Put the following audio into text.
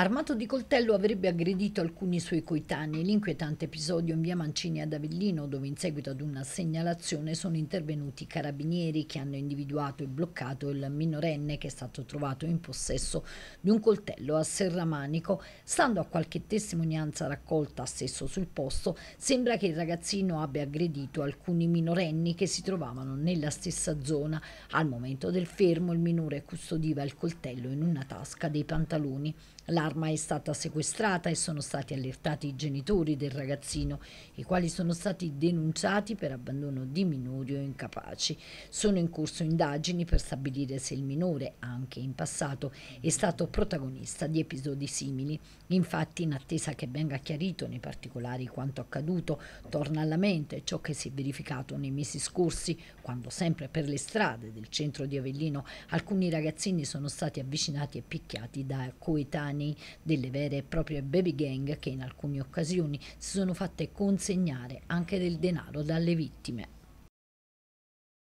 Armato di coltello avrebbe aggredito alcuni suoi coetanei. L'inquietante episodio in via Mancini ad Avellino, dove in seguito ad una segnalazione sono intervenuti i carabinieri che hanno individuato e bloccato il minorenne che è stato trovato in possesso di un coltello a serramanico. Stando a qualche testimonianza raccolta stesso sul posto, sembra che il ragazzino abbia aggredito alcuni minorenni che si trovavano nella stessa zona. Al momento del fermo il minore custodiva il coltello in una tasca dei pantaloni. La L'arma è stata sequestrata e sono stati allertati i genitori del ragazzino, i quali sono stati denunciati per abbandono di minori o incapaci. Sono in corso indagini per stabilire se il minore, anche in passato, è stato protagonista di episodi simili. Infatti, in attesa che venga chiarito nei particolari quanto accaduto, torna alla mente ciò che si è verificato nei mesi scorsi, quando sempre per le strade del centro di Avellino alcuni ragazzini sono stati avvicinati e picchiati da coetanei delle vere e proprie baby gang che in alcune occasioni si sono fatte consegnare anche del denaro dalle vittime.